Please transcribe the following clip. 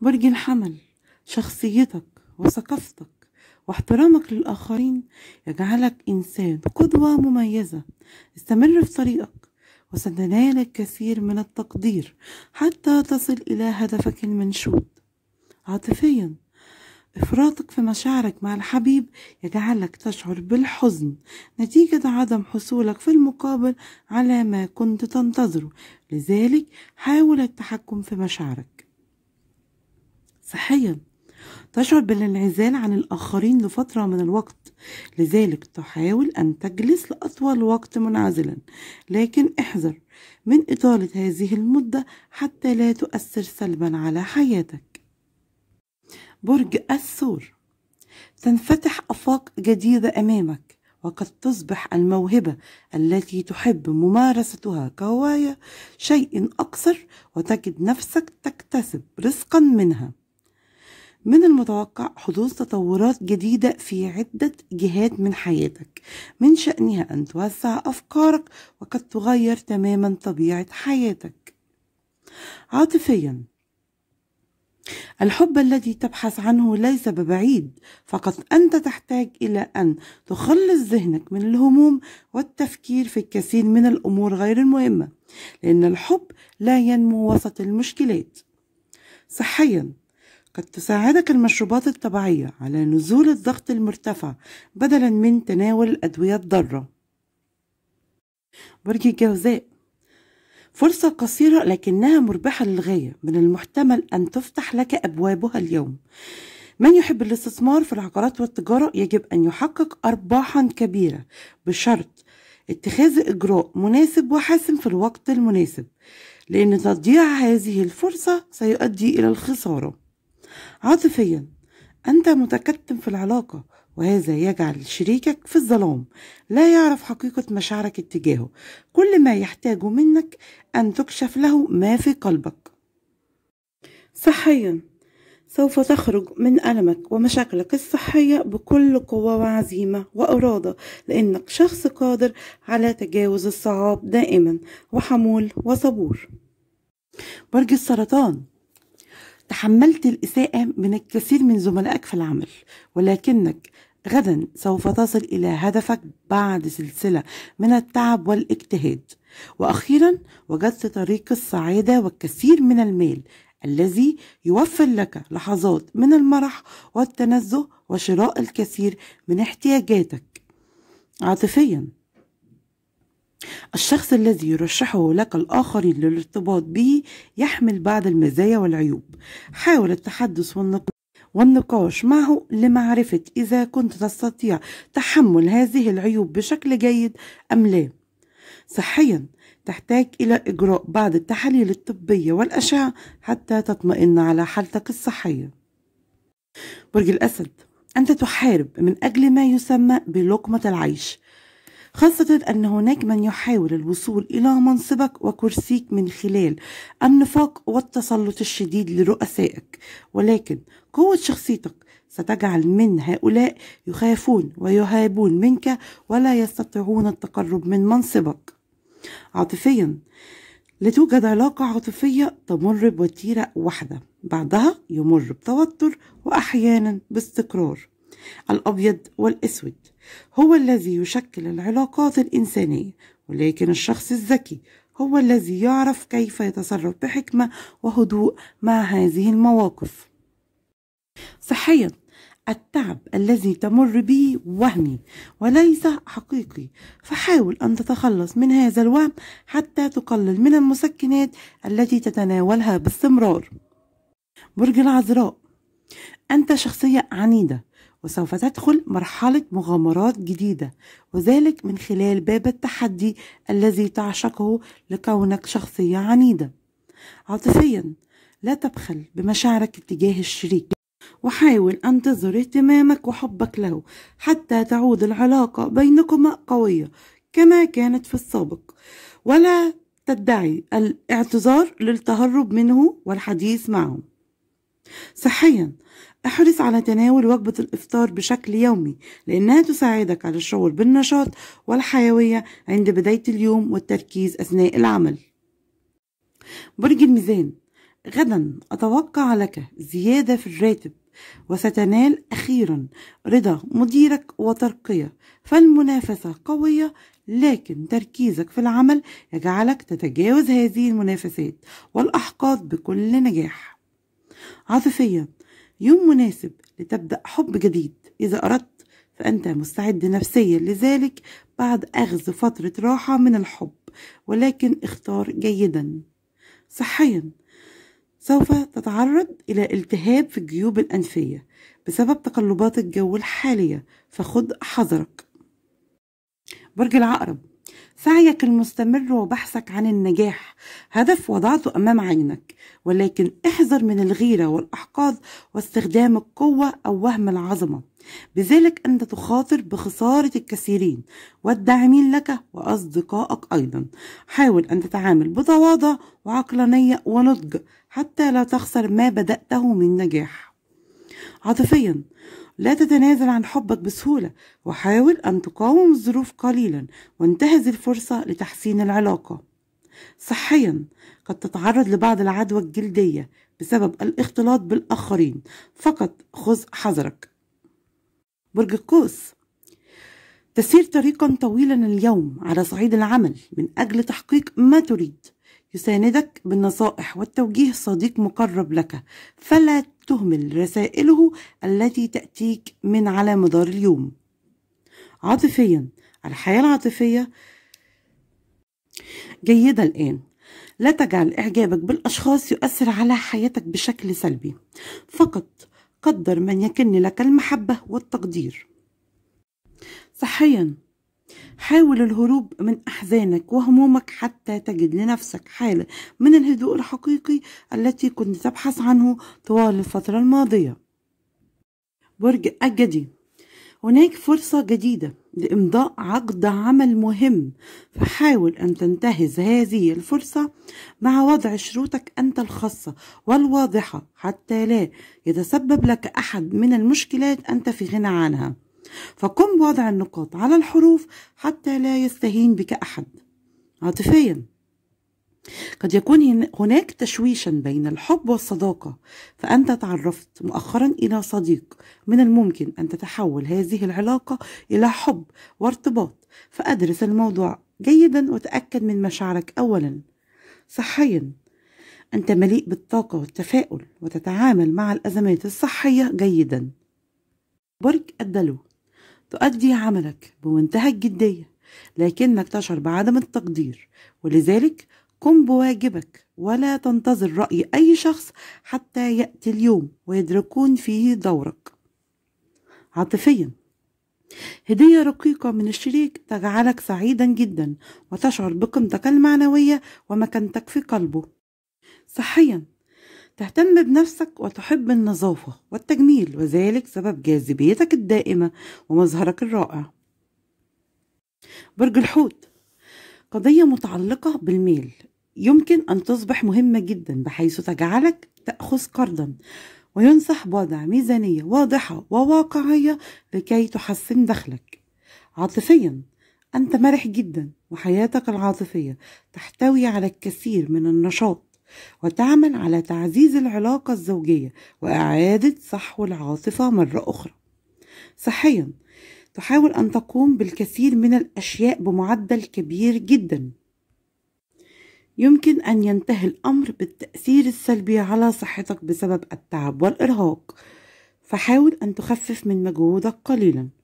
برج الحمل شخصيتك وثقافتك واحترامك للآخرين يجعلك إنسان قدوة مميزة استمر في طريقك وستنال الكثير من التقدير حتى تصل إلى هدفك المنشود عاطفيا إفراطك في مشاعرك مع الحبيب يجعلك تشعر بالحزن نتيجة عدم حصولك في المقابل على ما كنت تنتظره لذلك حاول التحكم في مشاعرك صحيا تشعر بالانعزال عن الآخرين لفترة من الوقت لذلك تحاول أن تجلس لأطول وقت منعزلا لكن احذر من إطالة هذه المدة حتى لا تؤثر سلبا على حياتك برج الثور تنفتح أفاق جديدة أمامك وقد تصبح الموهبة التي تحب ممارستها كهواية شيء أكثر وتجد نفسك تكتسب رزقا منها من المتوقع حدوث تطورات جديدة في عدة جهات من حياتك من شأنها أن توسع أفكارك وقد تغير تماما طبيعة حياتك عاطفيا الحب الذي تبحث عنه ليس ببعيد فقط أنت تحتاج إلى أن تخلص ذهنك من الهموم والتفكير في الكثير من الأمور غير المهمة لأن الحب لا ينمو وسط المشكلات صحيا قد تساعدك المشروبات الطبيعية على نزول الضغط المرتفع بدلا من تناول الأدوية الضارة. برج الجوزاء فرصة قصيرة لكنها مربحة للغاية من المحتمل أن تفتح لك أبوابها اليوم من يحب الاستثمار في العقارات والتجارة يجب أن يحقق أرباحا كبيرة بشرط اتخاذ إجراء مناسب وحاسم في الوقت المناسب لأن تضييع هذه الفرصة سيؤدي إلى الخسارة عاطفيا أنت متكتم في العلاقة وهذا يجعل شريكك في الظلام لا يعرف حقيقة مشاعرك اتجاهه كل ما يحتاجه منك أن تكشف له ما في قلبك صحيا سوف تخرج من ألمك ومشاكلك الصحية بكل قوة وعزيمة وإرادة لأنك شخص قادر على تجاوز الصعاب دائما وحمول وصبور برج السرطان تحملت الإساءة من الكثير من زملائك في العمل ولكنك غدا سوف تصل إلى هدفك بعد سلسلة من التعب والاجتهاد وأخيرا وجدت طريق السعادة والكثير من المال الذي يوفر لك لحظات من المرح والتنزه وشراء الكثير من احتياجاتك عاطفيا الشخص الذي يرشحه لك الآخرين للارتباط به يحمل بعض المزايا والعيوب حاول التحدث والنقاش والنقاش معه لمعرفة إذا كنت تستطيع تحمل هذه العيوب بشكل جيد أم لا صحيا تحتاج إلى إجراء بعض التحاليل الطبية والأشعة حتى تطمئن على حالتك الصحية برج الأسد أنت تحارب من أجل ما يسمى بلقمة العيش خاصة أن هناك من يحاول الوصول إلى منصبك وكرسيك من خلال النفاق والتسلط الشديد لرؤسائك ولكن قوة شخصيتك ستجعل من هؤلاء يخافون ويهابون منك ولا يستطيعون التقرب من منصبك عاطفيا لتوجد علاقة عاطفية تمر بوتيرة واحدة بعدها يمر بتوتر وأحيانا باستقرار الأبيض والأسود هو الذي يشكل العلاقات الإنسانية ولكن الشخص الذكي هو الذي يعرف كيف يتصرف بحكمة وهدوء مع هذه المواقف صحيا التعب الذي تمر به وهمي وليس حقيقي فحاول أن تتخلص من هذا الوهم حتى تقلل من المسكنات التي تتناولها باستمرار برج العذراء أنت شخصية عنيدة وسوف تدخل مرحلة مغامرات جديدة وذلك من خلال باب التحدي الذي تعشقه لكونك شخصية عنيدة عاطفيا لا تبخل بمشاعرك اتجاه الشريك وحاول أن تظهر اهتمامك وحبك له حتى تعود العلاقة بينكما قوية كما كانت في السابق ولا تدعي الاعتذار للتهرب منه والحديث معه صحيا احرص على تناول وجبة الإفطار بشكل يومي لأنها تساعدك على الشعور بالنشاط والحيوية عند بداية اليوم والتركيز أثناء العمل برج الميزان غدا أتوقع لك زيادة في الراتب وستنال أخيرا رضا مديرك وترقية فالمنافسة قوية لكن تركيزك في العمل يجعلك تتجاوز هذه المنافسات والأحقاد بكل نجاح عاطفيا يوم مناسب لتبدأ حب جديد إذا أردت فأنت مستعد نفسيا لذلك بعد أخذ فترة راحة من الحب ولكن اختار جيدا صحيا سوف تتعرض إلى التهاب في الجيوب الأنفية بسبب تقلبات الجو الحالية فخذ حذرك برج العقرب سعيك المستمر وبحثك عن النجاح هدف وضعته أمام عينك ولكن احذر من الغيرة والأحقاد واستخدام القوة أو وهم العظمة بذلك أنت تخاطر بخسارة الكثيرين والداعمين لك وأصدقائك أيضا حاول أن تتعامل بتواضع وعقلانية ونضج حتى لا تخسر ما بدأته من نجاح عاطفيا لا تتنازل عن حبك بسهولة وحاول أن تقاوم الظروف قليلا وانتهز الفرصة لتحسين العلاقة صحيا قد تتعرض لبعض العدوى الجلدية بسبب الاختلاط بالآخرين فقط خذ حذرك برج القوس تسير طريقا طويلا اليوم على صعيد العمل من أجل تحقيق ما تريد يساندك بالنصائح والتوجيه صديق مقرب لك فلا تهمل رسائله التي تأتيك من على مدار اليوم عاطفيا الحياة العاطفية جيدة الآن لا تجعل إعجابك بالأشخاص يؤثر على حياتك بشكل سلبي فقط قدر من يكن لك المحبة والتقدير صحيا حاول الهروب من أحزانك وهمومك حتى تجد لنفسك حالة من الهدوء الحقيقي التي كنت تبحث عنه طوال الفترة الماضية برج الجدي هناك فرصة جديدة لإمضاء عقد عمل مهم فحاول أن تنتهز هذه الفرصة مع وضع شروطك أنت الخاصة والواضحة حتى لا يتسبب لك أحد من المشكلات أنت في غنى عنها فقم بوضع النقاط على الحروف حتى لا يستهين بك أحد عاطفيا قد يكون هناك تشويشا بين الحب والصداقة فأنت تعرفت مؤخرا إلى صديق من الممكن أن تتحول هذه العلاقة إلى حب وارتباط فأدرس الموضوع جيدا وتأكد من مشاعرك أولا صحيا أنت مليء بالطاقة والتفاؤل وتتعامل مع الأزمات الصحية جيدا برج الدلو تؤدي عملك بمنتهى الجدية لكنك تشعر بعدم التقدير ولذلك قم بواجبك ولا تنتظر رأي أي شخص حتى يأتي اليوم ويدركون فيه دورك عاطفيا هدية رقيقة من الشريك تجعلك سعيدا جدا وتشعر بقيمتك المعنوية ومكانتك في قلبه صحيا تهتم بنفسك وتحب النظافة والتجميل وذلك سبب جاذبيتك الدائمة ومظهرك الرائع برج الحوت قضية متعلقة بالميل يمكن أن تصبح مهمة جدا بحيث تجعلك تأخذ قرضا وينصح بوضع ميزانية واضحة وواقعية لكي تحسن دخلك عاطفيا أنت مرح جدا وحياتك العاطفية تحتوي على الكثير من النشاط وتعمل على تعزيز العلاقة الزوجية وإعادة صحو العاطفة مرة أخرى. صحيًا تحاول أن تقوم بالكثير من الأشياء بمعدل كبير جدا. يمكن أن ينتهي الأمر بالتأثير السلبي على صحتك بسبب التعب والإرهاق، فحاول أن تخفف من مجهودك قليلا.